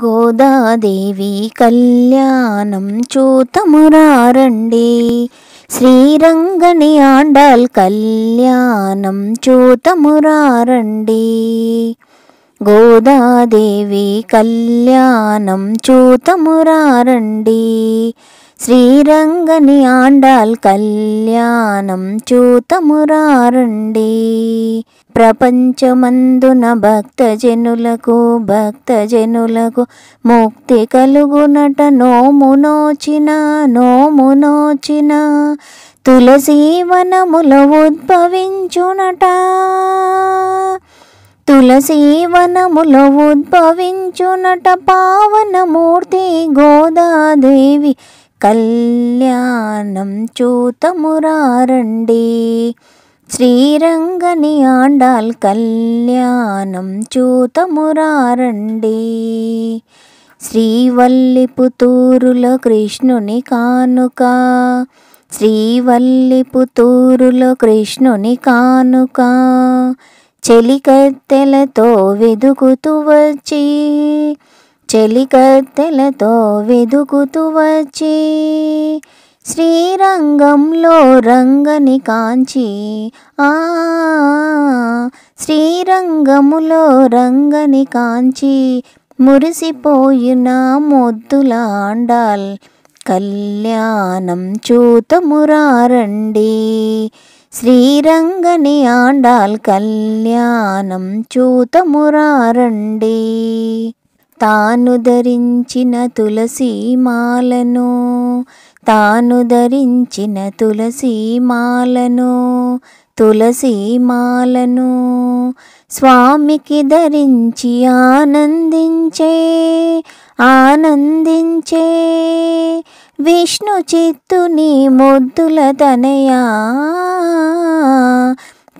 గోదాదేవి కళ్యాణం చూతమురారండి శ్రీరంగని ఆండాల్ కళ్యాణం చూతమురారండి గోదాదేవి కళ్యాణం చూతమురారండి శ్రీరంగని ఆండాల్ కళ్యాణం చూతమురారండి ప్రపంచమందున భక్తజనులకు భక్తజనులకు ముక్తి కలుగునట నోమునోచిన నోమునోచిన తులసీవనముల ఉద్భవించునట తులసీవనముల ఉద్భవించునట పావనమూర్తి గోదాదేవి కళ్యాణం చూతమురారండి శ్రీరంగని ఆండాల్ కళ్యాణం చూతమురారండి శ్రీవల్లి పుతూరులో కృష్ణుని కానుక శ్రీవల్లి పుతూరులో కృష్ణుని కానుక చెలికత్తెలతో వెదుకుతూ వచ్చి చెలికత్తెలతో వెదుకుతూ వచ్చి శ్రీరంగంలో రంగని కాంచి ఆ శ్రీరంగములో రంగని కాంచి మురిసిపోయిన మొద్దుల ఆండాల్ కళ్యాణం చూతమురారండి శ్రీరంగని ఆండాల్ కళ్యాణం చూతమురారండి తాను ధరించిన తులసీమాలను తాను ధరించిన తులసీమాలను తులసీమాలను స్వామికి ధరించి ఆనందించే ఆనందించే విష్ణు చిత్తుని ముద్దుల తనయా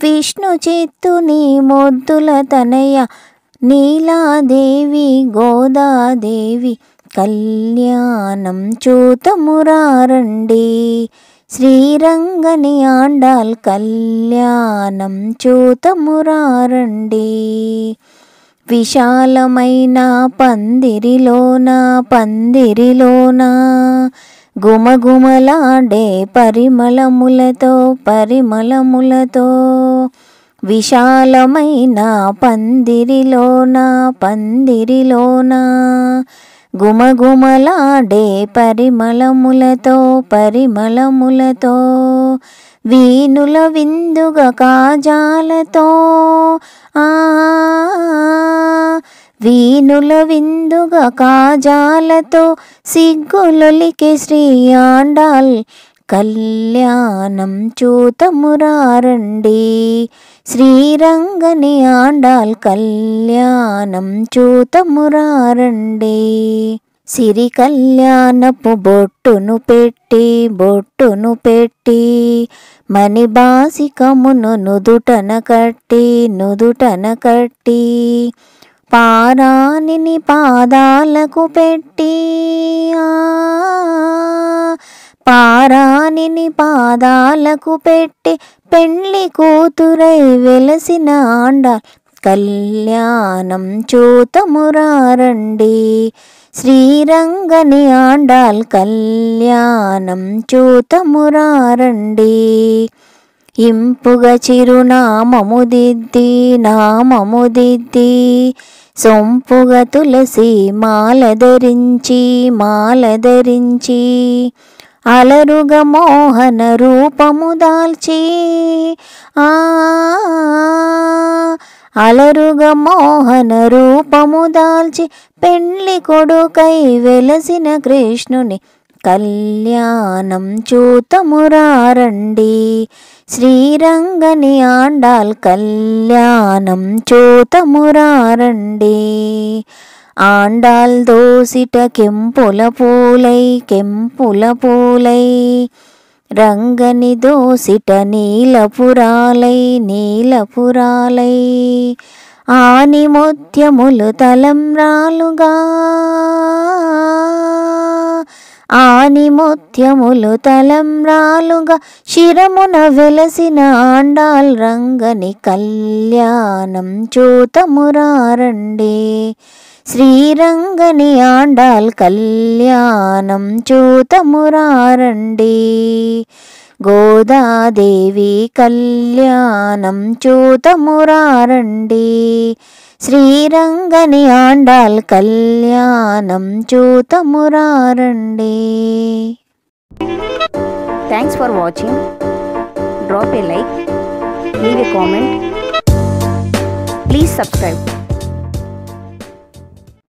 విష్ణు చిత్తుని ముద్దుల తనయా నీలాదేవి గోదాదేవి కళ్యాణం చూతమురారండి శ్రీరంగని ఆండాల్ కళ్యాణం చూతమురారండి విశాలమైన పందిరిలోన పందిరిలోన గుమగుమలాడే పరిమళములతో పరిమళములతో విశాలమైన పందిరిలోన పందిరిలోన గుమగుమలాడే పరిమళములతో పరిమళములతో వీణుల విందుగ కాజాలతో ఆ వీణుల విందుగ కాజాలతో సిగ్గులొలికి శ్రీ ఆండాల్ కళ్యాణం చూతమురారండి శ్రీరంగని ఆండాల్ కళ్యాణం చూతమురారండి సిరి కళ్యాణపు బొట్టును పెట్టి బొట్టును పెట్టి బాసికమును నుదుటన కట్టి నుదుటన కట్టి పారాని పాదాలకు పెట్టి పారాణిని పాదాలకు పెట్టి పెండ్లి కూతురై వెలసిన ఆండాల్ కళ్యాణం చూతమురారండి శ్రీరంగని ఆండాల్ కళ్యాణం చూతమురారండి ఇంపుగ చిరునామముదిద్ది నామముదిద్ది సొంపుగ తులసి మాల ధరించి మాల ధరించి అలరుగ మోహన రూపము దాల్చి ఆ అలరుగ మోహన రూపము దాల్చి పెండ్లి కొడుకై వెలసిన కృష్ణుని కళ్యాణం చూతమురారండి శ్రీరంగని ఆండాల్ కళ్యాణం చూతమురారండి ఆండాల్ దోసిట కెంపుల పూలై కెంపుల పూలై రంగని దోసిట నీలపురాలై నీలపురాలై ఆని తలం తలంరాలుగా ఆని తలం తలంరాలుగా శిరమున వెలసిన ఆండాల్ రంగని కళ్యాణం చూతమురారండి శ్రీరంగని ఆండాల్ కళ్యాణం చూతమురారండి గోదాదేవి కళ్యాణం చూతమురారండి శ్రీరంగని ఆండాల్ కళ్యాణం చూతమురారండి thanks for watching drop a like leave a comment please subscribe